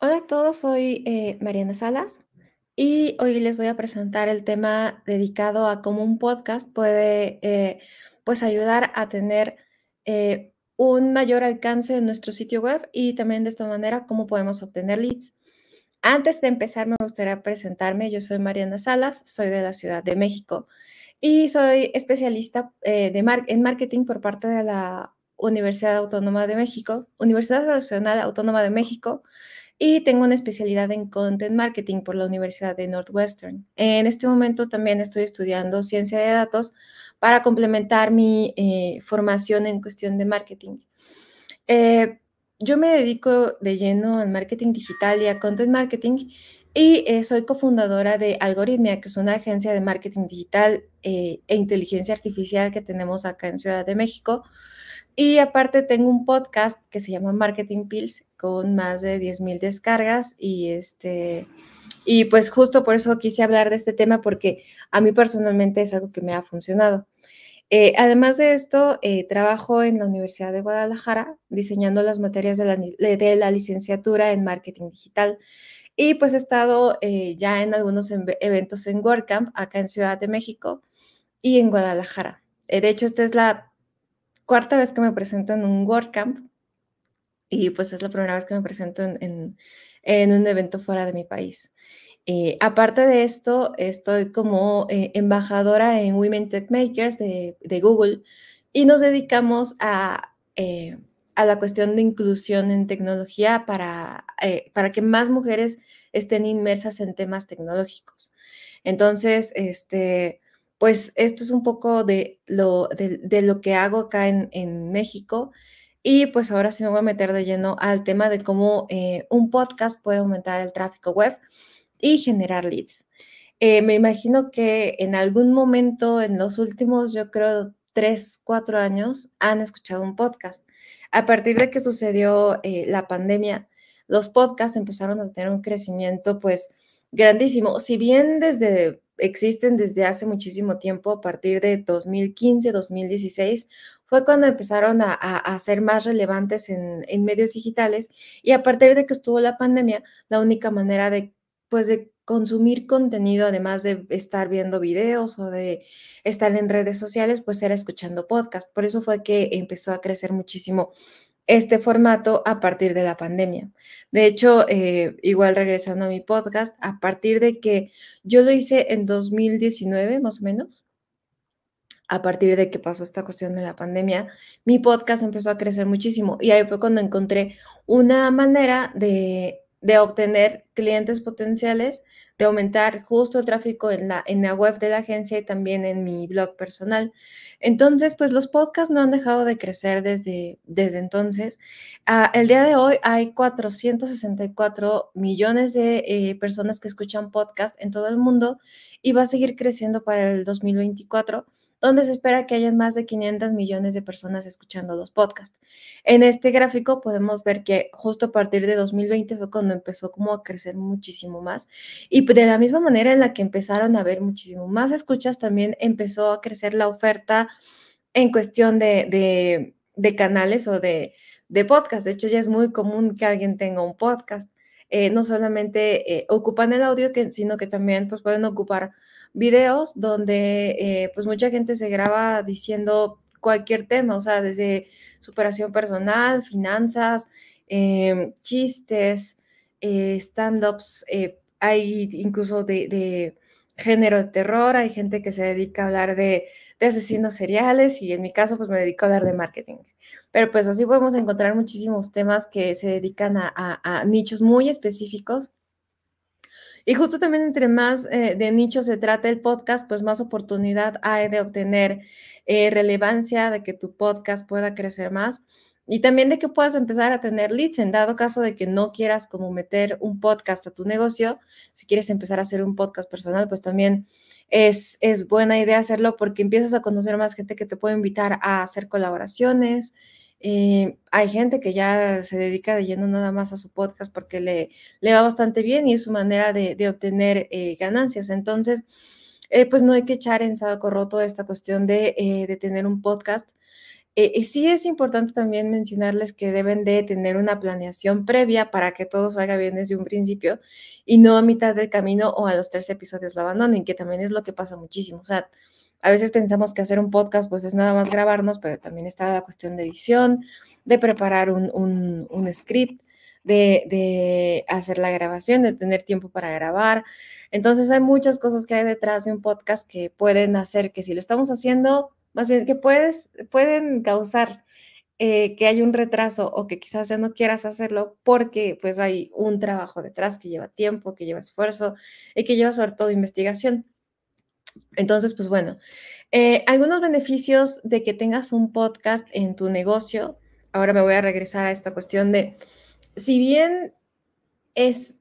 Hola a todos, soy eh, Mariana Salas y hoy les voy a presentar el tema dedicado a cómo un podcast puede eh, pues ayudar a tener eh, un mayor alcance en nuestro sitio web y también de esta manera cómo podemos obtener leads. Antes de empezar me gustaría presentarme, yo soy Mariana Salas, soy de la Ciudad de México y soy especialista de en marketing por parte de la Universidad Autónoma de México, Universidad Nacional Autónoma de México y tengo una especialidad en Content Marketing por la Universidad de Northwestern. En este momento también estoy estudiando ciencia de datos para complementar mi eh, formación en cuestión de marketing. Eh, yo me dedico de lleno al marketing digital y a content marketing y eh, soy cofundadora de Algoritmia, que es una agencia de marketing digital e inteligencia artificial que tenemos acá en Ciudad de México. Y aparte tengo un podcast que se llama Marketing Pills con más de 10.000 descargas y este y pues justo por eso quise hablar de este tema porque a mí personalmente es algo que me ha funcionado. Eh, además de esto, eh, trabajo en la Universidad de Guadalajara diseñando las materias de la, de la licenciatura en marketing digital. Y pues he estado eh, ya en algunos eventos en WordCamp acá en Ciudad de México y en Guadalajara. de hecho, esta es la cuarta vez que me presento en un WordCamp y pues es la primera vez que me presento en, un evento fuera de mi país. Eh, aparte de esto, estoy como eh, embajadora en Women Tech Makers de, Google y nos dedicamos eh, a, la cuestión de inclusión en tecnología para, para que más mujeres estén inmersas en temas tecnológicos. Entonces, este, pues esto es un poco de lo, de, lo que hago acá en, México. Y pues ahora sí me voy a meter de lleno al tema de cómo eh, un podcast puede aumentar el tráfico web y generar leads. Eh, me imagino que en algún momento, en los últimos, yo creo, tres, cuatro años, han escuchado un podcast. A partir de que sucedió eh, la pandemia, los podcasts empezaron a tener un crecimiento, pues, grandísimo. Si bien desde existen desde hace muchísimo tiempo, a partir de 2015, 2016, fue cuando empezaron a, ser más relevantes en, medios digitales y a partir de que estuvo la pandemia, la única manera de, pues, de consumir contenido, además de estar viendo videos o de estar en redes sociales, pues era escuchando podcast. Por eso fue que empezó a crecer muchísimo este formato a partir de la pandemia. De hecho, eh, igual regresando a mi podcast, a partir de que yo lo hice en 2019, más o menos, a partir de que pasó esta cuestión de la pandemia, mi podcast empezó a crecer muchísimo y ahí fue cuando encontré una manera de, de obtener clientes potenciales, de aumentar justo el tráfico en la, en la web de la agencia y también en mi blog personal. Entonces, pues los podcasts no han dejado de crecer desde, desde entonces. Ah, el día de hoy hay 464 millones de eh, personas que escuchan podcast en todo el mundo y va a seguir creciendo para el 2024 donde se espera que hayan más de 500 millones de personas escuchando los podcasts. En este gráfico podemos ver que justo a partir de 2020 fue cuando empezó como a crecer muchísimo más y de la misma manera en la que empezaron a haber muchísimo más escuchas, también empezó a crecer la oferta en cuestión de, canales o de, de podcast. De hecho, ya es muy común que alguien tenga un podcast. Eh, no solamente eh, ocupan el audio, sino que también pues, pueden ocupar videos donde eh, pues mucha gente se graba diciendo cualquier tema, o sea, desde superación personal, finanzas, em, chistes, eh, stand-ups, eh, hay incluso de, género de terror, hay gente que se dedica a hablar de, asesinos seriales y en mi caso pues me dedico a hablar de marketing. Pero pues así podemos encontrar muchísimos temas que se dedican a nichos muy específicos y justo también entre más eh, de nicho se trata el podcast, pues más oportunidad hay de obtener eh, relevancia, de que tu podcast pueda crecer más y también de que puedas empezar a tener leads en dado caso de que no quieras como meter un podcast a tu negocio, si quieres empezar a hacer un podcast personal, pues también es, es buena idea hacerlo porque empiezas a conocer más gente que te puede invitar a hacer colaboraciones, eh, hay gente que ya se dedica de lleno nada más a su podcast porque le, le va bastante bien y es su manera de, obtener eh, ganancias. Entonces, eh, pues no hay que echar en saco roto esta cuestión de, de tener un podcast. y sí es importante también mencionarles que deben de tener una planeación previa para que todo salga bien desde un principio y no a mitad del camino o a los tres episodios lo abandonen, que también es lo que pasa muchísimo. O sea, a veces pensamos que hacer un podcast pues es nada más grabarnos, pero también está la cuestión de edición, de preparar un, script, de, hacer la grabación, de tener tiempo para grabar. Entonces hay muchas cosas que hay detrás de un podcast que pueden hacer que si lo estamos haciendo, más bien que puedes, pueden causar eh, que hay un retraso o que quizás ya no quieras hacerlo porque pues hay un trabajo detrás que lleva tiempo, que lleva esfuerzo y que lleva sobre todo investigación. Entonces, pues bueno, eh, algunos beneficios de que tengas un podcast en tu negocio. Ahora me voy a regresar a esta cuestión de, si bien es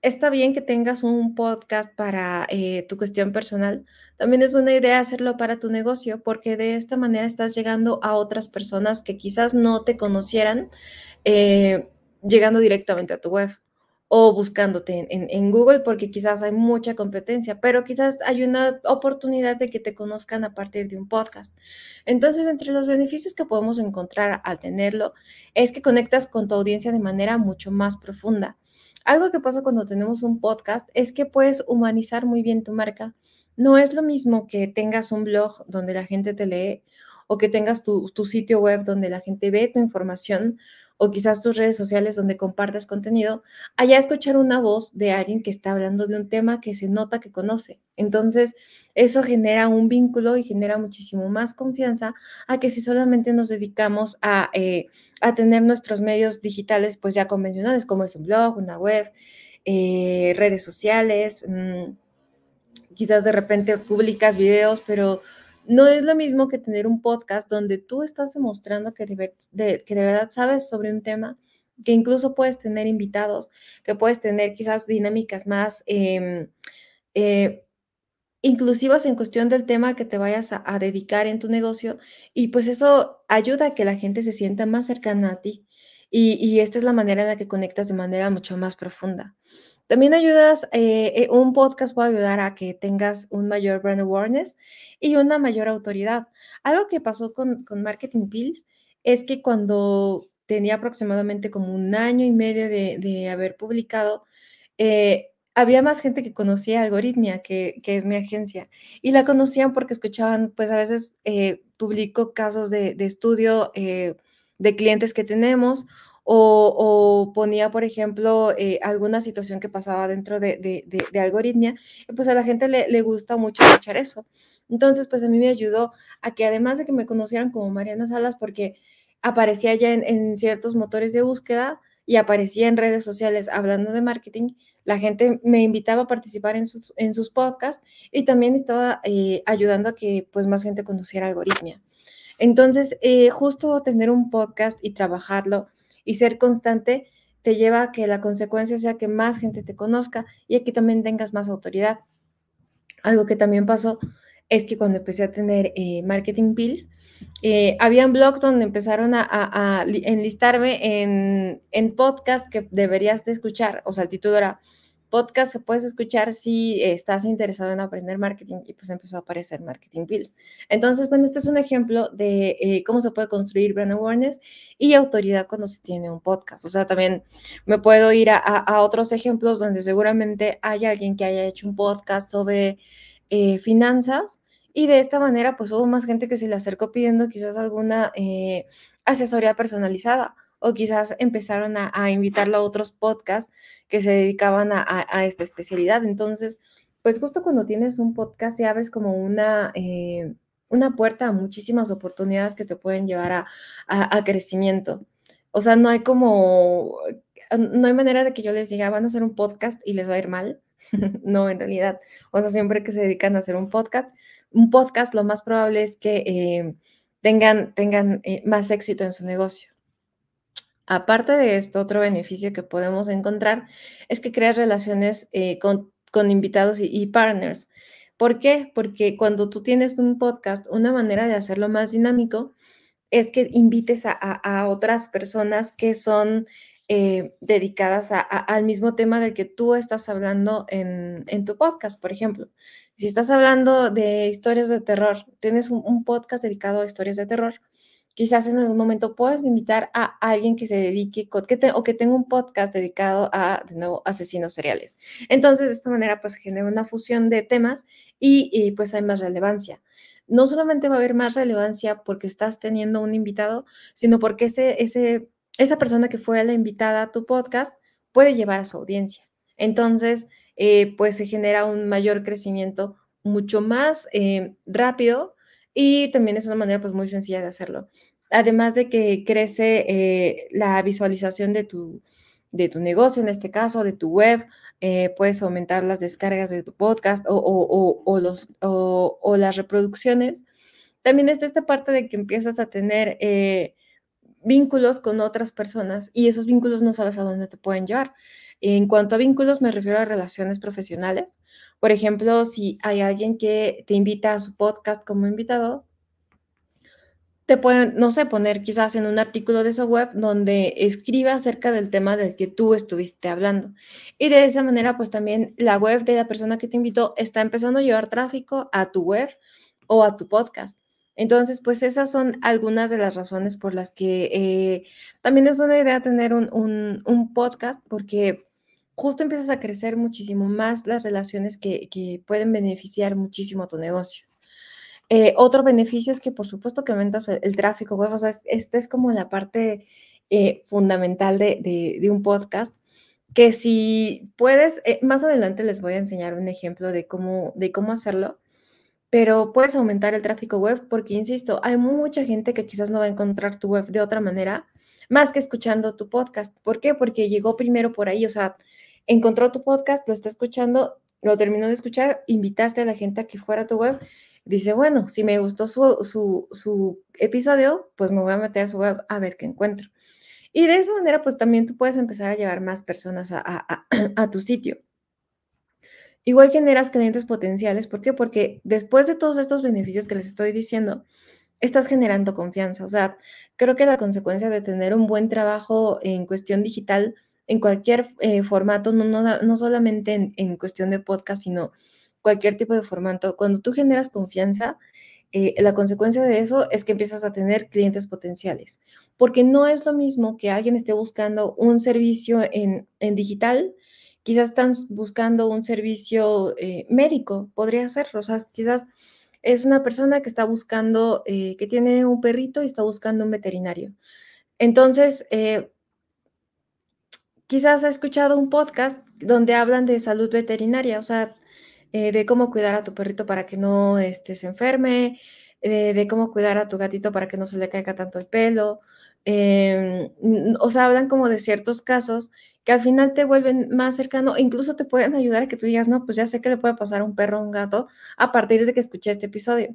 está bien que tengas un podcast para eh, tu cuestión personal, también es buena idea hacerlo para tu negocio porque de esta manera estás llegando a otras personas que quizás no te conocieran eh, llegando directamente a tu web o buscándote en, Google porque quizás hay mucha competencia, pero quizás hay una oportunidad de que te conozcan a partir de un podcast. Entonces, entre los beneficios que podemos encontrar al tenerlo es que conectas con tu audiencia de manera mucho más profunda. Algo que pasa cuando tenemos un podcast es que puedes humanizar muy bien tu marca. No es lo mismo que tengas un blog donde la gente te lee o que tengas tu sitio web donde la gente ve tu información o quizás tus redes sociales donde compartas contenido, allá escuchar una voz de alguien que está hablando de un tema que se nota que conoce. Entonces, eso genera un vínculo y genera muchísimo más confianza a que si solamente nos dedicamos a, eh, tener nuestros medios digitales, pues ya convencionales, como es un blog, una web, eh, redes sociales, mm, quizás de repente publicas videos, pero no es lo mismo que tener un podcast donde tú estás demostrando que de, que de verdad sabes sobre un tema, que incluso puedes tener invitados, que puedes tener quizás dinámicas más em, eh, inclusivas en cuestión del tema que te vayas a, dedicar en tu negocio y pues eso ayuda a que la gente se sienta más cercana a ti y esta es la manera en la que conectas de manera mucho más profunda. También ayudas, eh, eh, un podcast puede ayudar a que tengas un mayor brand awareness y una mayor autoridad. Algo que pasó con, Marketing Pills es que cuando tenía aproximadamente como un año y medio de, haber publicado, eh, había más gente que conocía Algoritmia, que, es mi agencia, y la conocían porque escuchaban, pues a veces publico casos de, de estudio de clientes que tenemos o, ponía, por ejemplo, eh, alguna situación que pasaba dentro de, de, de, algoritmia, eh, pues a la gente le, gusta mucho escuchar eso. Entonces, pues a mí me ayudó a que además de que me conocieran como Mariana Salas, porque aparecía ya en, ciertos motores de búsqueda y aparecía en redes sociales hablando de marketing, la gente me invitaba a participar en sus, en podcasts y también estaba eh, ayudando a que pues más gente conociera algoritmia. Entonces, justo tener un podcast y trabajarlo y ser constante te lleva a que la consecuencia sea que más gente te conozca y aquí también tengas más autoridad. Algo que también pasó es que cuando empecé a tener eh, marketing pills, había eh, habían blogs donde empezaron a, enlistarme en, en podcast que deberías de escuchar, o sea, el título era podcast que puedes escuchar si estás interesado en aprender marketing y pues empezó a aparecer Marketing Build. Entonces, bueno, este es un ejemplo de eh, cómo se puede construir brand awareness y autoridad cuando se tiene un podcast. O sea, también me puedo ir a, otros ejemplos donde seguramente hay alguien que haya hecho un podcast sobre eh, finanzas y de esta manera pues hubo más gente que se le acercó pidiendo quizás alguna eh, asesoría personalizada o quizás empezaron a, invitarlo a otros podcasts que se dedicaban a, esta especialidad. Entonces, pues justo cuando tienes un podcast se abres como una... Eh, una puerta a muchísimas oportunidades que te pueden llevar a, crecimiento. O sea, no hay como, no hay manera de que yo les diga, van a hacer un podcast y les va a ir mal. no, en realidad. O sea, siempre que se dedican a hacer un podcast, un podcast lo más probable es que eh, tengan, tengan eh, más éxito en su negocio. Aparte de esto, otro beneficio que podemos encontrar es que creas relaciones eh, con, invitados y, partners. ¿Por qué? Porque cuando tú tienes un podcast, una manera de hacerlo más dinámico es que invites a, otras personas que son eh, dedicadas al mismo tema del que tú estás hablando en, tu podcast, por ejemplo. Si estás hablando de historias de terror, tienes un podcast dedicado a historias de terror, quizás en algún momento puedas invitar a alguien que se dedique o que tenga un podcast dedicado a, de nuevo, asesinos seriales. Entonces, de esta manera, pues genera una fusión de temas y, pues hay más relevancia no solamente va a haber más relevancia porque estás teniendo un invitado, sino porque ese, ese, esa persona que fue la invitada a tu podcast puede llevar a su audiencia. Entonces, eh, pues se genera un mayor crecimiento mucho más eh, rápido y también es una manera pues muy sencilla de hacerlo. Además de que crece eh, la visualización de tu, de tu negocio, en este caso, de tu web, eh, puedes aumentar las descargas de tu podcast o, los, o, las reproducciones. También está esta parte de que empiezas a tener eh, vínculos con otras personas y esos vínculos no sabes a dónde te pueden llevar. En cuanto a vínculos, me refiero a relaciones profesionales. Por ejemplo, si hay alguien que te invita a su podcast como invitado, te pueden, no sé, poner quizás en un artículo de su web donde escriba acerca del tema del que tú estuviste hablando. Y de esa manera, pues también la web de la persona que te invitó está empezando a llevar tráfico a tu web o a tu podcast. Entonces, pues esas son algunas de las razones por las que eh, también es buena idea tener un podcast porque justo empiezas a crecer muchísimo más las relaciones que, pueden beneficiar muchísimo a tu negocio. Eh, otro beneficio es que, por supuesto, que aumentas el, tráfico web. O sea, es, esta es como la parte eh, fundamental de, un podcast. Que si puedes, eh, más adelante les voy a enseñar un ejemplo de cómo, de cómo hacerlo, pero puedes aumentar el tráfico web porque, insisto, hay mucha gente que quizás no va a encontrar tu web de otra manera más que escuchando tu podcast. ¿Por qué? Porque llegó primero por ahí, o sea, encontró tu podcast, lo está escuchando, lo terminó de escuchar, invitaste a la gente a que fuera a tu web. Dice, bueno, si me gustó su, episodio, pues me voy a meter a su web a ver qué encuentro. Y de esa manera, pues también tú puedes empezar a llevar más personas a, a, tu sitio. Igual generas clientes potenciales. ¿Por qué? Porque después de todos estos beneficios que les estoy diciendo, estás generando confianza. O sea, creo que la consecuencia de tener un buen trabajo en cuestión digital en cualquier eh, formato, no, no, solamente en, cuestión de podcast, sino cualquier tipo de formato. Cuando tú generas confianza, eh, la consecuencia de eso es que empiezas a tener clientes potenciales, porque no es lo mismo que alguien esté buscando un servicio en, en digital, quizás están buscando un servicio eh, médico, podría ser, rosas quizás es una persona que está buscando, que tiene un perrito y está buscando un veterinario. Entonces, quizás ha escuchado un podcast donde hablan de salud veterinaria, o sea, eh, de cómo cuidar a tu perrito para que no estés se enferme, eh, de cómo cuidar a tu gatito para que no se le caiga tanto el pelo. Em, o sea, hablan como de ciertos casos que al final te vuelven más cercano, incluso te pueden ayudar a que tú digas, no, pues ya sé que le puede pasar a un perro o un gato a partir de que escuché este episodio.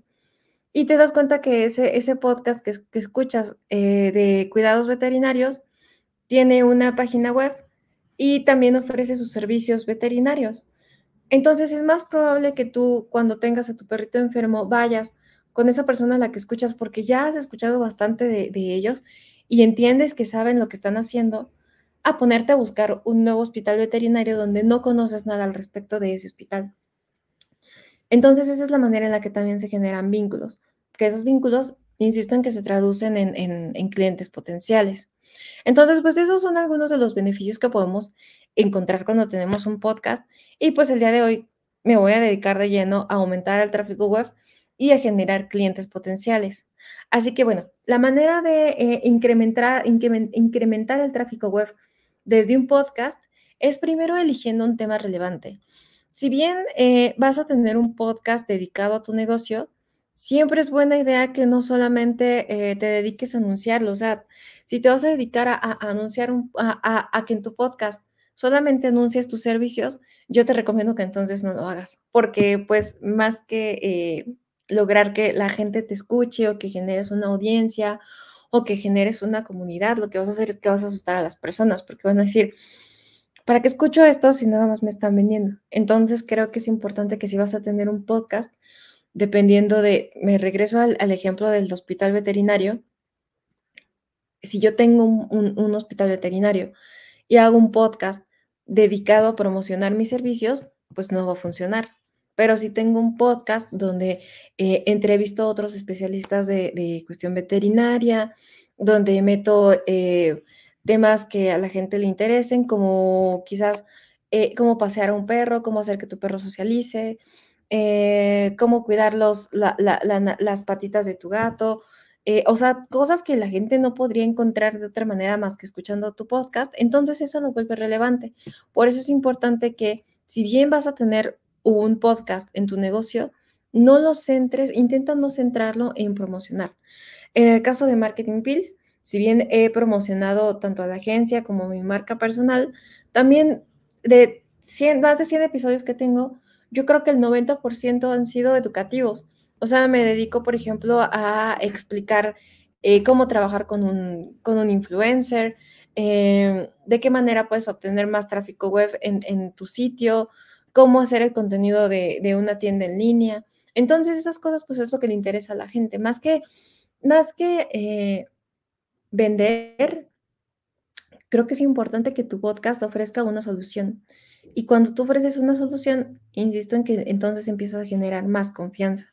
Y te das cuenta que ese, ese podcast que escuchas eh, de cuidados veterinarios, tiene una página web y también ofrece sus servicios veterinarios. Entonces es más probable que tú cuando tengas a tu perrito enfermo vayas con esa persona a la que escuchas porque ya has escuchado bastante de, ellos y entiendes que saben lo que están haciendo a ponerte a buscar un nuevo hospital veterinario donde no conoces nada al respecto de ese hospital. Entonces, esa es la manera en la que también se generan vínculos, que esos vínculos, insisto en que se traducen en clientes potenciales. Entonces, pues esos son algunos de los beneficios que podemos encontrar cuando tenemos un podcast. Y pues el día de hoy me voy a dedicar de lleno a aumentar el tráfico web y a generar clientes potenciales. Así que bueno, la manera de eh, incrementar, incrementar el tráfico web desde un podcast es primero eligiendo un tema relevante. Si bien eh, vas a tener un podcast dedicado a tu negocio, siempre es buena idea que no solamente eh, te dediques a anunciarlo, o sea, si te vas a dedicar a, anunciar, a, que en tu podcast solamente anuncies tus servicios, yo te recomiendo que entonces no lo hagas, porque pues más que eh, lograr que la gente te escuche o que generes una audiencia o que generes una comunidad, lo que vas a hacer es que vas a asustar a las personas, porque van a decir, ¿para qué escucho esto si nada más me están vendiendo? Entonces creo que es importante que si vas a tener un podcast, dependiendo de, me regreso al ejemplo del hospital veterinario, si yo tengo un, hospital veterinario y hago un podcast dedicado a promocionar mis servicios, pues no va a funcionar. Pero si tengo un podcast donde eh, entrevisto a otros especialistas de, cuestión veterinaria, donde meto eh, temas que a la gente le interesen, como quizás eh, cómo pasear a un perro, cómo hacer que tu perro socialice, cómo cuidar los, las patitas de tu gato, eh, o sea, cosas que la gente no podría encontrar de otra manera más que escuchando tu podcast, entonces eso no vuelve relevante. Por eso es importante que si bien vas a tener un podcast en tu negocio, no lo centres, intenta no centrarlo en promocionar. En el caso de Marketing Pills, si bien he promocionado tanto a la agencia como a mi marca personal, también de 100, más de 100 episodios que tengo, yo creo que el 90% han sido educativos o sea, me dedico, por ejemplo, a explicar eh, cómo trabajar con un, con un influencer, eh, de qué manera puedes obtener más tráfico web en, tu sitio, cómo hacer el contenido de, una tienda en línea. Entonces, esas cosas, pues es lo que le interesa a la gente, más que, más que eh, vender. Creo que es importante que tu podcast ofrezca una solución. Y cuando tú ofreces una solución, insisto en que entonces empiezas a generar más confianza.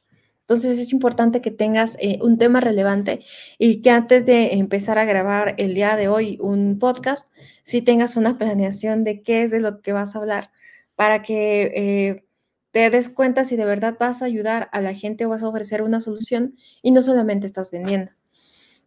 Entonces es importante que tengas eh, un tema relevante y que antes de empezar a grabar el día de hoy un podcast, si tengas una planeación de qué es de lo que vas a hablar para que eh, te des cuenta si de verdad vas a ayudar a la gente o vas a ofrecer una solución y no solamente estás vendiendo.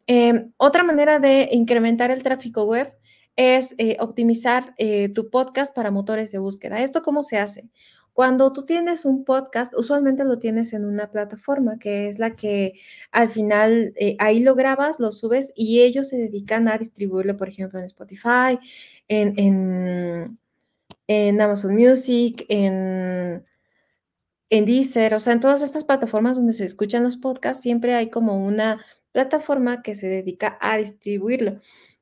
Em, otra manera de incrementar el tráfico web es eh, optimizar tu podcast para motores de búsqueda. ¿Esto cómo se hace? Cuando tú tienes un podcast, usualmente lo tienes en una plataforma que es la que al final eh, ahí lo grabas, lo subes y ellos se dedican a distribuirlo, por ejemplo, en Spotify, en, Amazon Music, en, en Deezer, o sea, en todas estas plataformas donde se escuchan los podcasts, siempre hay como una plataforma que se dedica a distribuirlo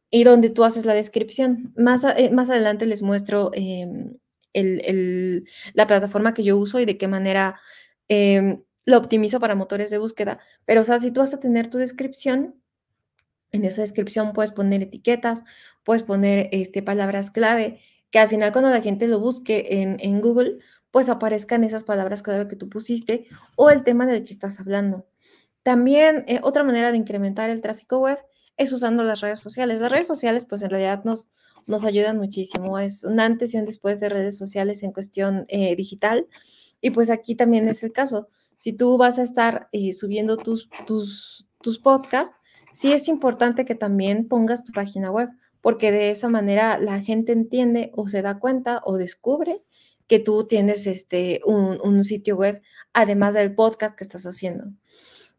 y donde tú haces la descripción. Más, eh, más adelante les muestro em, el, la plataforma que yo uso y de qué manera em, lo optimizo para motores de búsqueda. Pero, o sea, si tú vas a tener tu descripción, en esa descripción puedes poner etiquetas, puedes poner este, palabras clave, que al final cuando la gente lo busque en, Google, pues aparezcan esas palabras clave que tú pusiste o el tema del que estás hablando. También eh, otra manera de incrementar el tráfico web es usando las redes sociales. Las redes sociales, pues en realidad nos, nos ayudan muchísimo. Es un antes y un después de redes sociales en cuestión eh, digital. Y pues aquí también es el caso. Si tú vas a estar eh, subiendo tus, tus, tus podcasts, sí es importante que también pongas tu página web, porque de esa manera la gente entiende o se da cuenta o descubre que tú tienes este, un, sitio web, además del podcast que estás haciendo.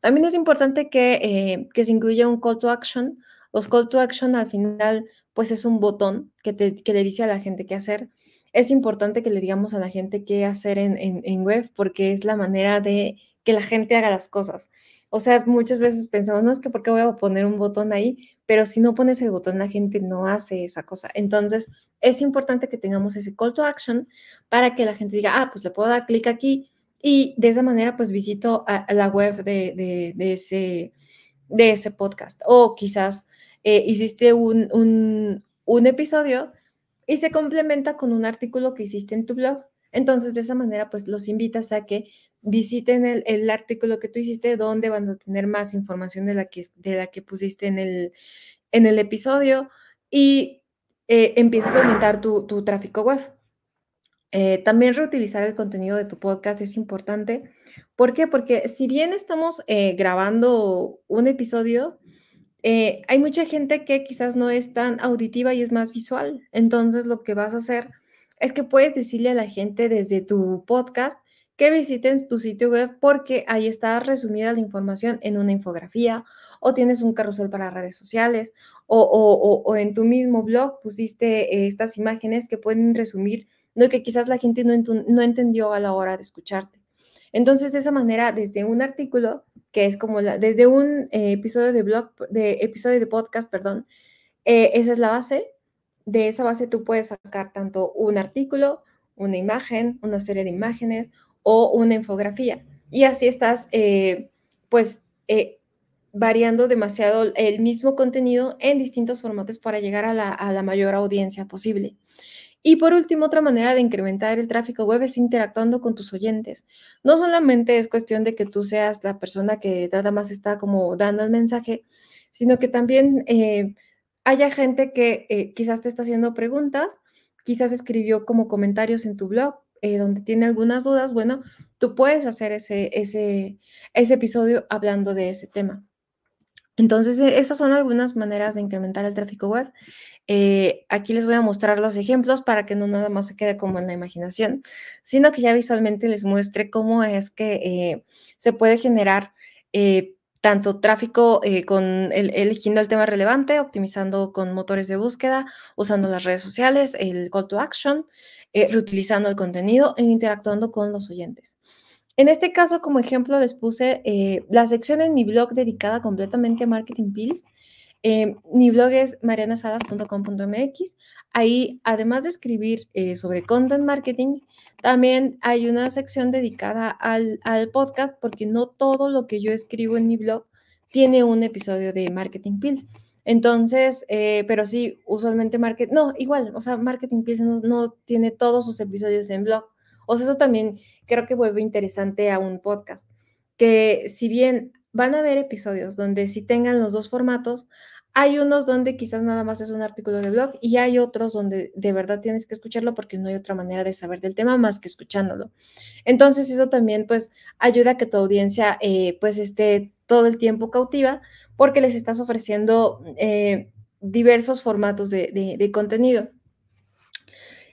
También es importante que, eh, que se incluya un call to action. Los call to action al final pues es un botón que, que le dice a la gente qué hacer. Es importante que le digamos a la gente qué hacer en, web porque es la manera de que la gente haga las cosas. O sea, muchas veces pensamos, no es que por voy a poner un botón ahí, pero si no pones el botón, la gente no hace esa cosa. Entonces, es importante que tengamos ese call to action para que la gente diga, ah, pues le puedo dar clic aquí y de esa manera, pues visito la web de, ese, de ese podcast. O quizás eh, hiciste un, un, episodio y se complementa con un artículo que hiciste en tu blog. Entonces, de esa manera, pues los invitas a que visiten el, artículo que tú hiciste, donde van a tener más información de la que, de la que pusiste en el, en el episodio y eh, empiezas a aumentar tu, tu tráfico web. Eh, también reutilizar el contenido de tu podcast es importante. ¿Por qué? Porque si bien estamos eh, grabando un episodio, eh, hay mucha gente que quizás no es tan auditiva y es más visual. Entonces lo que vas a hacer es que puedes decirle a la gente desde tu podcast que visiten tu sitio web porque ahí está resumida la información en una infografía o tienes un carrusel para redes sociales o, en tu mismo blog pusiste eh, estas imágenes que pueden resumir lo que quizás la gente no entendió a la hora de escucharte. Entonces, de esa manera, desde un artículo, que es como la, desde un eh, episodio de blog, de episodio de podcast, perdón, eh, esa es la base. De esa base tú puedes sacar tanto un artículo, una imagen, una serie de imágenes o una infografía. Y así estás, eh, pues, variando demasiado el mismo contenido en distintos formatos para llegar a la, a la mayor audiencia posible. Y por último, otra manera de incrementar el tráfico web es interactuando con tus oyentes. No solamente es cuestión de que tú seas la persona que nada más está como dando el mensaje, sino que también eh, haya gente que eh, quizás te está haciendo preguntas, quizás escribió como comentarios en tu blog, eh, donde tiene algunas dudas. Bueno, tú puedes hacer ese, ese episodio hablando de ese tema. Entonces, e, esas son algunas maneras de incrementar el tráfico web. Eh, aquí les voy a mostrar los ejemplos para que no nada más se quede como en la imaginación, sino que ya visualmente les muestre cómo es que eh, se puede generar eh, tanto tráfico con el, eligiendo el tema relevante, optimizando con motores de búsqueda, usando las redes sociales, el call to action, reutilizando el contenido e interactuando con los oyentes. En este caso, como ejemplo, les puse la sección en mi blog dedicada completamente a marketing pills Em, mi blog es marianasadas.com.mx. Ahí, además de escribir eh, sobre content marketing, también hay una sección dedicada al, podcast porque no todo lo que yo escribo en mi blog tiene un episodio de Marketing Pills. Entonces, eh, pero sí, usualmente Market, no, igual, o sea, Marketing Pills no, tiene todos sus episodios en blog. O sea, eso también creo que vuelve interesante a un podcast, que si bien van a haber episodios donde si tengan los dos formatos, hay unos donde quizás nada más es un artículo de blog y hay otros donde de verdad tienes que escucharlo porque no hay otra manera de saber del tema más que escuchándolo. Entonces eso también pues ayuda a que tu audiencia eh, pues esté todo el tiempo cautiva porque les estás ofreciendo eh, diversos formatos de, contenido.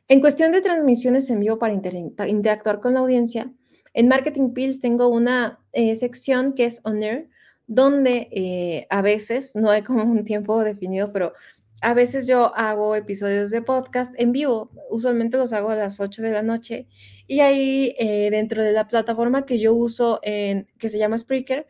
En cuestión de transmisiones en vivo para interactuar con la audiencia, en Marketing Pills tengo una eh, sección que es On Air, donde eh, a veces, no hay como un tiempo definido, pero a veces yo hago episodios de podcast en vivo, usualmente los hago a las 8 de la noche y ahí eh, dentro de la plataforma que yo uso, en, que se llama Spreaker,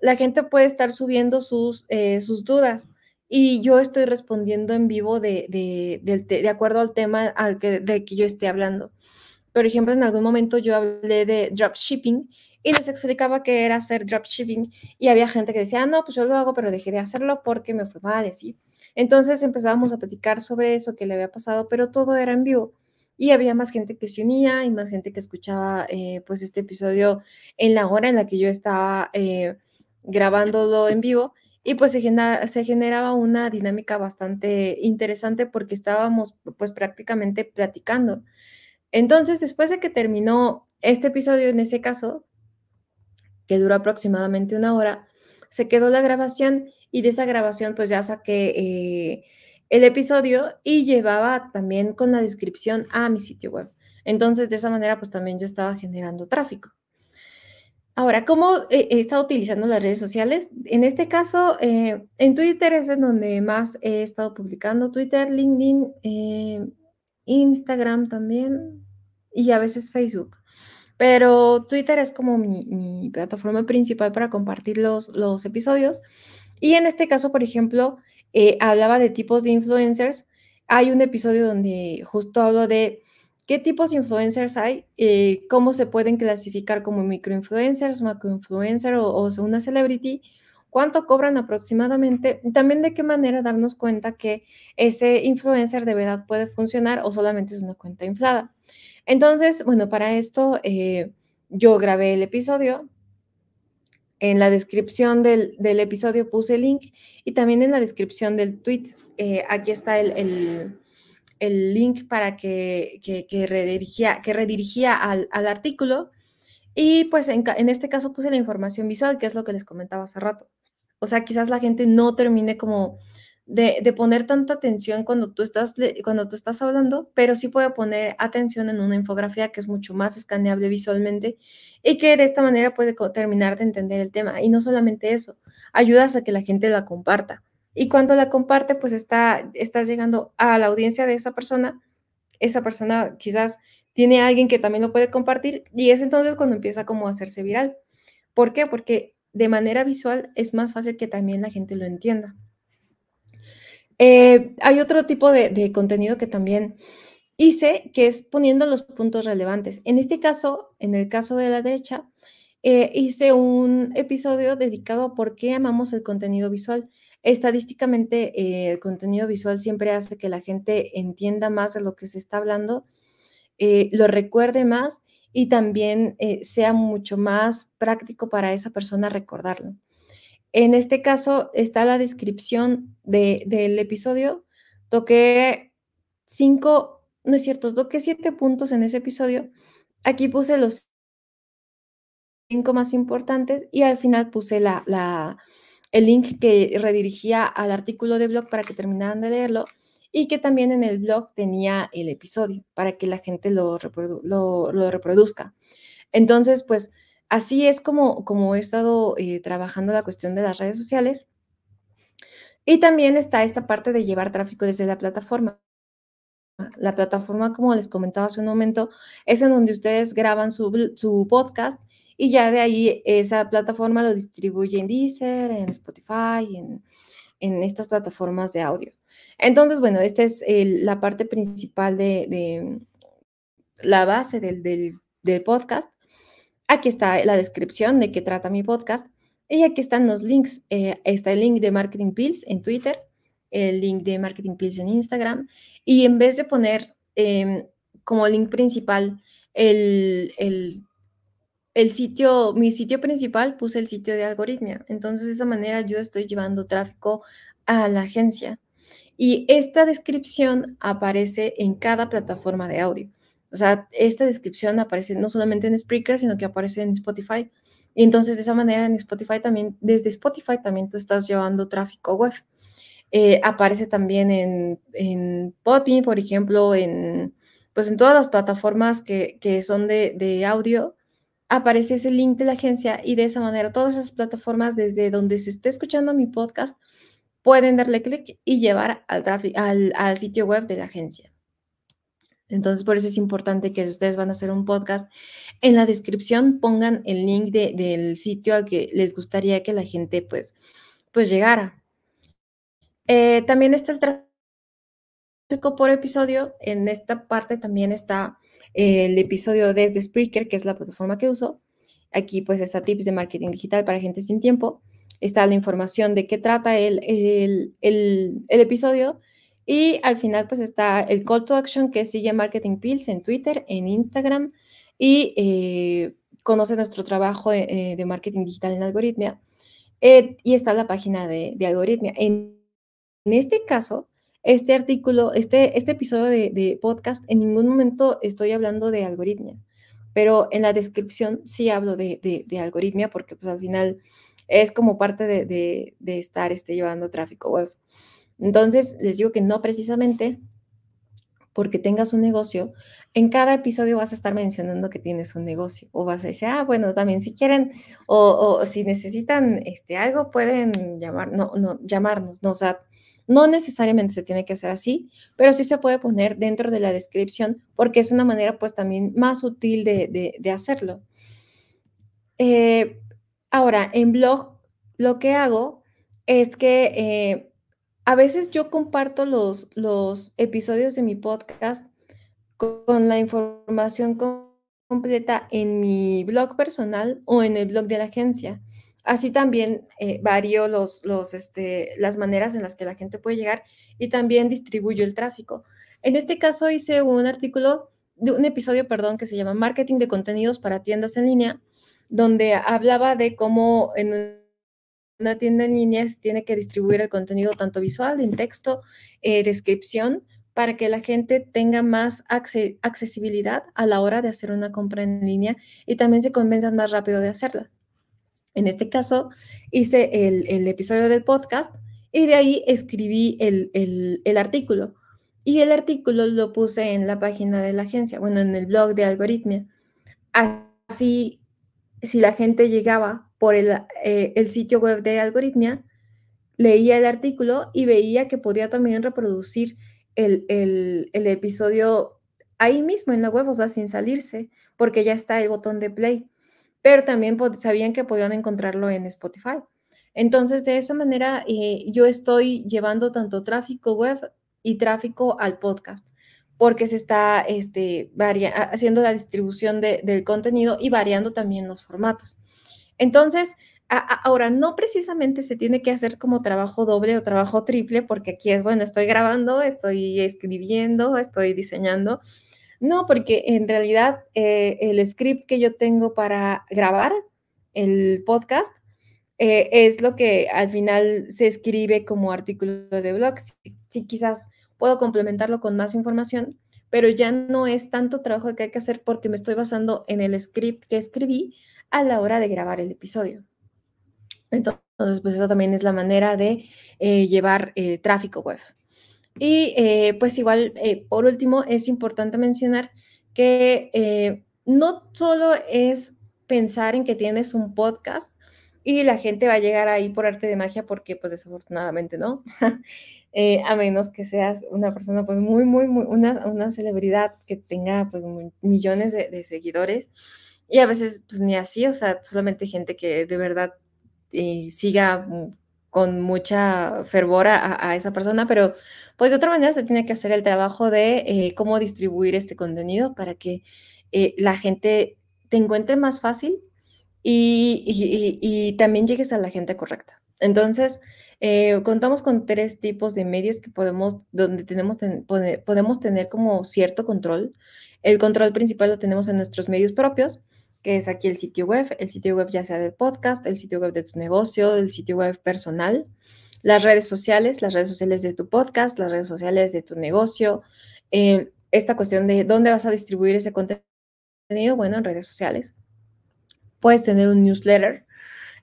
la gente puede estar subiendo sus, eh, sus dudas y yo estoy respondiendo en vivo de, acuerdo al tema al que, del que yo esté hablando. Por ejemplo, en algún momento yo hablé de dropshipping y les explicaba que era hacer dropshipping y había gente que decía, ah, no, pues yo lo hago, pero dejé de hacerlo porque me fue mal Entonces empezábamos a platicar sobre eso que le había pasado, pero todo era en vivo y había más gente que se unía y más gente que escuchaba eh, pues este episodio en la hora en la que yo estaba eh, grabándolo en vivo y pues se, genera, se, generaba una dinámica bastante interesante porque estábamos pues prácticamente platicando. Entonces después de que terminó este episodio en ese caso, que duró aproximadamente una hora, se quedó la grabación y de esa grabación pues ya saqué eh, el episodio y llevaba también con la descripción a mi sitio web. Entonces de esa manera pues también yo estaba generando tráfico. Ahora, ¿cómo he estado utilizando las redes sociales? En este caso, eh, en Twitter es en donde más he estado publicando. Twitter, LinkedIn, eh, Instagram también y a veces Facebook. Pero Twitter es como mi, plataforma principal para compartir los, episodios. Y en este caso, por ejemplo, eh, hablaba de tipos de influencers. Hay un episodio donde justo hablo de qué tipos de influencers hay, eh, cómo se pueden clasificar como microinfluencers, macroinfluencer o, o una celebrity cuánto cobran aproximadamente, también de qué manera darnos cuenta que ese influencer de verdad puede funcionar o solamente es una cuenta inflada. Entonces, bueno, para esto eh, yo grabé el episodio. En la descripción del, episodio puse el link y también en la descripción del tweet. Eh, aquí está el, link para que, redirigía, al, artículo. Y pues en este caso puse la información visual, que es lo que les comentaba hace rato. O sea, quizás la gente no termine como de, poner tanta atención cuando tú, estás, cuando tú estás hablando, pero sí puede poner atención en una infografía que es mucho más escaneable visualmente y que de esta manera puede terminar de entender el tema. Y no solamente eso, ayudas a que la gente la comparta. Y cuando la comparte, pues está, estás llegando a la audiencia de esa persona. Esa persona quizás tiene alguien que también lo puede compartir y es entonces cuando empieza como a hacerse viral. ¿Por qué? Porque de manera visual es más fácil que también la gente lo entienda. Eh, hay otro tipo de, contenido que también hice, que es poniendo los puntos relevantes. En este caso, en el caso de la derecha, eh, hice un episodio dedicado a por qué amamos el contenido visual. Estadísticamente, eh, el contenido visual siempre hace que la gente entienda más de lo que se está hablando, lo recuerde más y también sea mucho más práctico para esa persona recordarlo. En este caso está la descripción del episodio. Toqué cinco, no es cierto, toqué siete puntos en ese episodio. Aquí puse los cinco más importantes y al final puse el link que redirigía al artículo de blog para que terminaran de leerlo y que también en el blog tenía el episodio para que la gente lo, lo reproduzca. Entonces, pues así es como, he estado eh, trabajando la cuestión de las redes sociales. Y también está esta parte de llevar tráfico desde la plataforma. La plataforma, como les comentaba hace un momento, es en donde ustedes graban su, podcast y ya de ahí esa plataforma lo distribuye en Deezer, en Spotify, en, estas plataformas de audio. Entonces, bueno, esta es la parte principal de, la base del podcast. Aquí está la descripción de qué trata mi podcast y aquí están los links. Eh, está el link de Marketing Pills en Twitter, el link de Marketing Pills en Instagram y en vez de poner em, como link principal el, el, el, sitio, mi sitio principal, puse el sitio de algoritmia. Entonces de esa manera yo estoy llevando tráfico a la agencia. Y esta descripción aparece en cada plataforma de audio. O sea, esta descripción aparece no solamente en Spreaker, sino que aparece en Spotify. Y entonces de esa manera en Spotify también, desde Spotify también tú estás llevando tráfico web. Eh, aparece también en, en Podbean, por ejemplo, en, pues en todas las plataformas que, son de, audio, aparece ese link de la agencia y de esa manera todas esas plataformas desde donde se esté escuchando mi podcast pueden darle clic y llevar al, al, al sitio web de la agencia. Entonces, por eso es importante que si ustedes van a hacer un podcast, en la descripción pongan el link del sitio al que les gustaría que la gente pues, pues llegara. Eh, también está el tráfico por episodio. En esta parte también está el episodio desde Spreaker, que es la plataforma que uso. Aquí pues está tips de marketing digital para gente sin tiempo. Está la información de qué trata el episodio y al final, pues está el call to action que sigue Marketing Pills en Twitter, en Instagram y eh, conoce nuestro trabajo eh, de, marketing digital en algoritmia. Eh, y está la página de, algoritmia. En, este caso, este artículo, este, este episodio de, podcast, en ningún momento estoy hablando de algoritmia, pero en la descripción sí hablo de, algoritmia porque pues al final es como parte de, estar este, llevando tráfico web. Entonces, les digo que no precisamente porque tengas un negocio, en cada episodio vas a estar mencionando que tienes un negocio o vas a decir, ah, bueno, también si quieren o, si necesitan este, algo, pueden llamar, no, llamarnos, no, o sea, no necesariamente se tiene que hacer así, pero sí se puede poner dentro de la descripción porque es una manera pues también más útil de, hacerlo. Eh, ahora, en blog lo que hago es que eh, a veces yo comparto los, los episodios de mi podcast con, la información completa en mi blog personal o en el blog de la agencia. Así también eh, varío los, los, este, las maneras en las que la gente puede llegar y también distribuyo el tráfico. En este caso hice un artículo, de un episodio, perdón, que se llama Marketing de contenidos para tiendas en línea, donde hablaba de cómo una tienda en línea tiene que distribuir el contenido tanto visual, en texto, eh, descripción, para que la gente tenga más accesibilidad a la hora de hacer una compra en línea y también se convenzan más rápido de hacerla. En este caso, hice el, episodio del podcast y de ahí escribí el, el artículo. Y el artículo lo puse en la página de la agencia, bueno, en el blog de Algoritmia. Así, si la gente llegaba por eh, el, sitio web de algoritmia, leía el artículo y veía que podía también reproducir el, episodio ahí mismo en la web, o sea, sin salirse, porque ya está el botón de play. Pero también sabían que podían encontrarlo en Spotify. Entonces, de esa manera, eh, yo estoy llevando tanto tráfico web y tráfico al podcast, porque se está este, haciendo la distribución del contenido y variando también los formatos. Entonces, Ahora, no precisamente se tiene que hacer como trabajo doble o trabajo triple, porque aquí es, bueno, estoy grabando, estoy escribiendo, estoy diseñando. No, porque en realidad eh, el script que yo tengo para grabar el podcast eh, es lo que al final se escribe como artículo de blog. Sí, quizás puedo complementarlo con más información, pero ya no es tanto trabajo que hay que hacer porque me estoy basando en el script que escribí, a la hora de grabar el episodio. Entonces, pues eso también es la manera de eh, llevar eh, tráfico web. Y eh, pues igual, por último, es importante mencionar que no solo es pensar en que tienes un podcast y la gente va a llegar ahí por arte de magia porque pues desafortunadamente no, a menos que seas una persona pues muy, muy, muy, una, celebridad que tenga pues millones de, de seguidores. Y a veces, pues ni así, o sea, solamente gente que de verdad siga mm, con mucha fervor a, esa persona, pero pues de otra manera se tiene que hacer el trabajo de eh, cómo distribuir este contenido para que eh, la gente te encuentre más fácil y, también llegues a la gente correcta. Entonces, eh, contamos con tres tipos de medios que podemos, donde tenemos podemos tener como cierto control. El control principal lo tenemos en nuestros medios propios, que es aquí el sitio web, el sitio web ya sea del podcast, el sitio web de tu negocio, el sitio web personal, las redes sociales, las redes sociales de tu podcast, las redes sociales de tu negocio, eh, esta cuestión de dónde vas a distribuir ese contenido, bueno, en redes sociales. Puedes tener un newsletter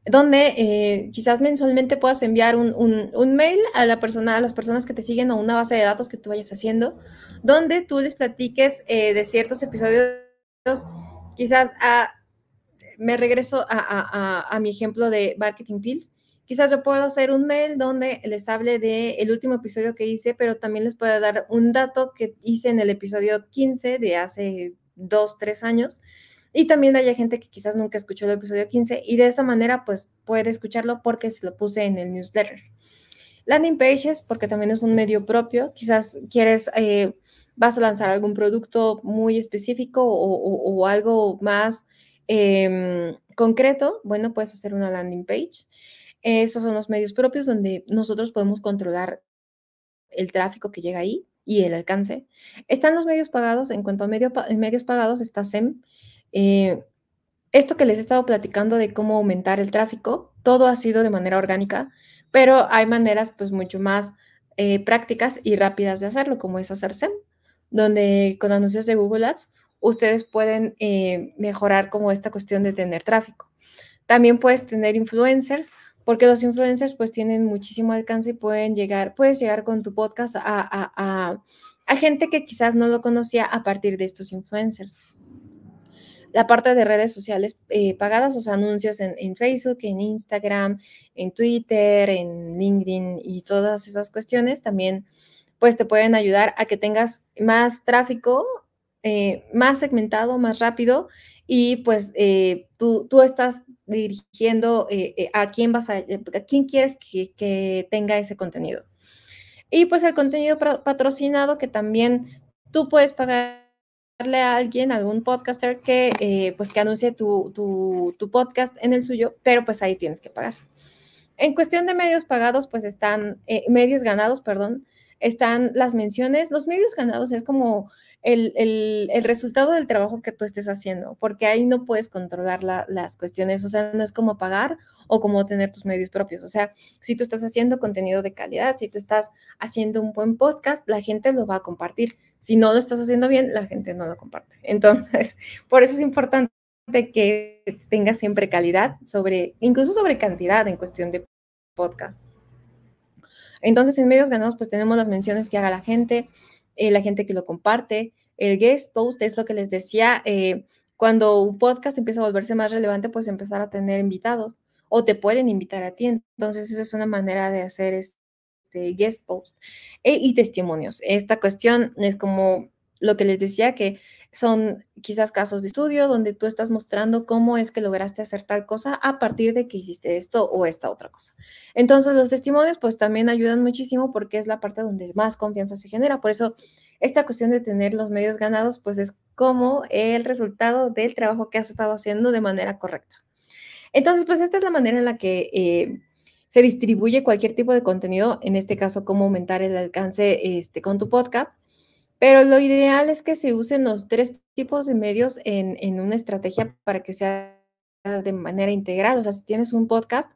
donde eh, quizás mensualmente puedas enviar un, mail a la persona, a las personas que te siguen o una base de datos que tú vayas haciendo, donde tú les platiques eh, de ciertos episodios Quizás me regreso a, mi ejemplo de Marketing Pills. Quizás yo puedo hacer un mail donde les hable del el último episodio que hice, pero también les pueda dar un dato que hice en el episodio 15 de hace dos, tres años. Y también haya gente que quizás nunca escuchó el episodio 15 y de esa manera pues puede escucharlo porque se lo puse en el newsletter. Landing pages, porque también es un medio propio, quizás quieres eh, vas a lanzar algún producto muy específico o, algo más em, concreto, bueno, puedes hacer una landing page. esos son los medios propios donde nosotros podemos controlar el tráfico que llega ahí y el alcance. Están los medios pagados. En cuanto a medio, medios pagados, está SEM. Eh, esto que les he estado platicando de cómo aumentar el tráfico, todo ha sido de manera orgánica, pero hay maneras pues mucho más eh, prácticas y rápidas de hacerlo, como es hacer SEM donde con anuncios de Google Ads ustedes pueden eh, mejorar como esta cuestión de tener tráfico. También puedes tener influencers, porque los influencers pues tienen muchísimo alcance y pueden llegar, puedes llegar con tu podcast a, gente que quizás no lo conocía a partir de estos influencers la parte de redes sociales eh, pagadas, o sea, anuncios en, Facebook, en Instagram, en Twitter, en LinkedIn y todas esas cuestiones, también pues te pueden ayudar a que tengas más tráfico, eh, más segmentado, más rápido y pues eh, tú, tú, estás dirigiendo eh, a quién vas a, quieres que, tenga ese contenido. Y pues el contenido patrocinado que también tú puedes pagarle a alguien, algún podcaster que pues que anuncie tu, podcast en el suyo, pero pues ahí tienes que pagar. En cuestión de medios pagados, pues están, medios ganados, perdón, están las menciones. Los medios ganados es como el, resultado del trabajo que tú estés haciendo, porque ahí no puedes controlar las cuestiones, o sea, no es como pagar o como tener tus medios propios, o sea, si tú estás haciendo contenido de calidad, si tú estás haciendo un buen podcast, la gente lo va a compartir, si no lo estás haciendo bien, la gente no lo comparte. Entonces, por eso es importante que tengas siempre calidad sobre, incluso sobre cantidad en cuestión de podcast. Entonces, en medios ganados, pues tenemos las menciones que haga la gente, eh, la gente que lo comparte. El guest post es lo que les decía, eh, cuando un podcast empieza a volverse más relevante, pues empezar a tener invitados o te pueden invitar a ti. Entonces, esa es una manera de hacer este guest post eh, y testimonios. Esta cuestión es como lo que les decía, que son quizás casos de estudio donde tú estás mostrando cómo es que lograste hacer tal cosa a partir de que hiciste esto o esta otra cosa. Entonces, los testimonios pues también ayudan muchísimo porque es la parte donde más confianza se genera. Por eso, esta cuestión de tener los medios ganados pues es como el resultado del trabajo que has estado haciendo de manera correcta. Entonces, pues esta es la manera en la que... Eh, se distribuye cualquier tipo de contenido, en este caso, cómo aumentar el alcance este, con tu podcast. Pero lo ideal es que se usen los tres tipos de medios en, en una estrategia para que sea de manera integral. O sea, si tienes un podcast,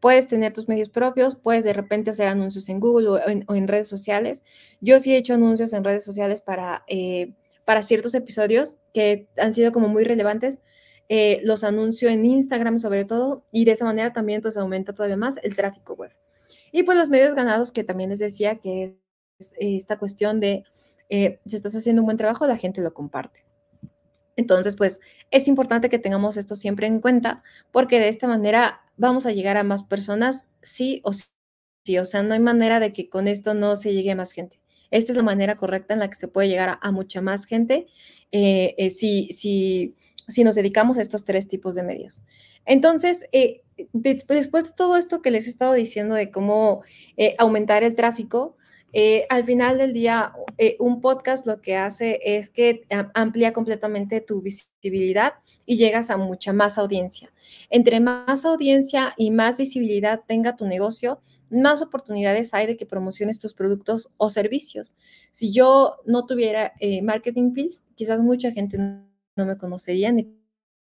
puedes tener tus medios propios, puedes de repente hacer anuncios en Google o en, redes sociales. Yo sí he hecho anuncios en redes sociales para, eh, para ciertos episodios que han sido como muy relevantes. Eh, los anuncio en Instagram sobre todo y de esa manera también pues aumenta todavía más el tráfico web. Y pues los medios ganados que también les decía que es eh, esta cuestión de eh, si estás haciendo un buen trabajo, la gente lo comparte. Entonces, pues es importante que tengamos esto siempre en cuenta porque de esta manera vamos a llegar a más personas, sí o sí. O sea, no hay manera de que con esto no se llegue a más gente. Esta es la manera correcta en la que se puede llegar a, mucha más gente eh, eh, si, si, si, nos dedicamos a estos tres tipos de medios. Entonces, después de todo esto que les he estado diciendo de cómo aumentar el tráfico, eh, al final del día, eh, un podcast lo que hace es que amplía completamente tu visibilidad y llegas a mucha más audiencia. Entre más audiencia y más visibilidad tenga tu negocio, más oportunidades hay de que promociones tus productos o servicios. Si yo no tuviera eh, marketing pills, quizás mucha gente no me conocería ni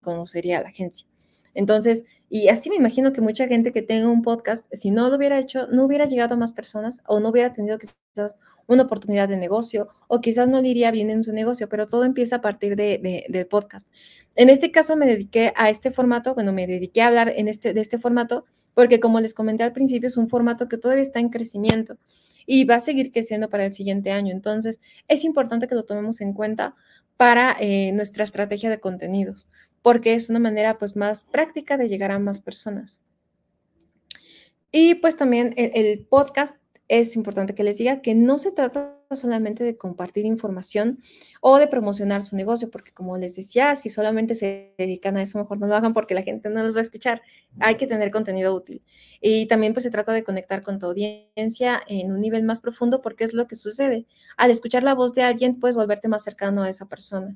conocería la agencia. Entonces, y así me imagino que mucha gente que tenga un podcast, si no lo hubiera hecho, no hubiera llegado a más personas o no hubiera tenido quizás una oportunidad de negocio o quizás no le iría bien en su negocio, pero todo empieza a partir de, del podcast. En este caso me dediqué a este formato, bueno, me dediqué a hablar en este, de este formato porque como les comenté al principio, es un formato que todavía está en crecimiento y va a seguir creciendo para el siguiente año. Entonces, es importante que lo tomemos en cuenta para eh, nuestra estrategia de contenidos porque es una manera pues más práctica de llegar a más personas. Y pues también el, podcast es importante que les diga que no se trata solamente de compartir información o de promocionar su negocio, porque como les decía, si solamente se dedican a eso, mejor no lo hagan porque la gente no los va a escuchar. Hay que tener contenido útil. Y también pues se trata de conectar con tu audiencia en un nivel más profundo porque es lo que sucede. Al escuchar la voz de alguien, puedes volverte más cercano a esa persona.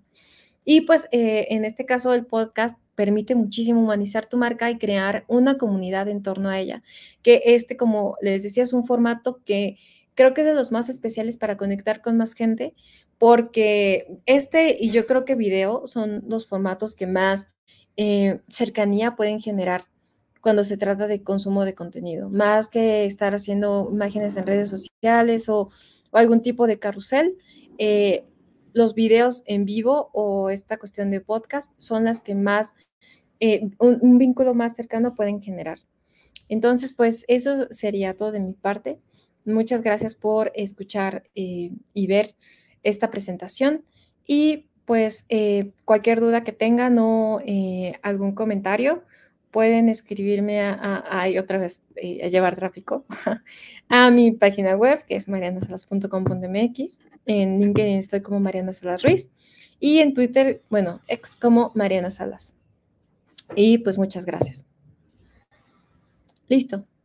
Y pues eh, en este caso el podcast permite muchísimo humanizar tu marca y crear una comunidad en torno a ella, que este, como les decía, es un formato que creo que es de los más especiales para conectar con más gente, porque este y yo creo que video son los formatos que más eh, cercanía pueden generar cuando se trata de consumo de contenido, más que estar haciendo imágenes en redes sociales o, algún tipo de carrusel. Eh, los videos en vivo o esta cuestión de podcast son las que más, eh, un, vínculo más cercano pueden generar. Entonces, pues eso sería todo de mi parte. Muchas gracias por escuchar eh, y ver esta presentación y pues eh, cualquier duda que tengan o algún comentario, pueden escribirme a, otra vez eh, a llevar tráfico a mi página web que es marianasalas.com.mx. En LinkedIn estoy como Mariana Salas Ruiz y en Twitter, bueno, ex como Mariana Salas. Y pues muchas gracias. Listo.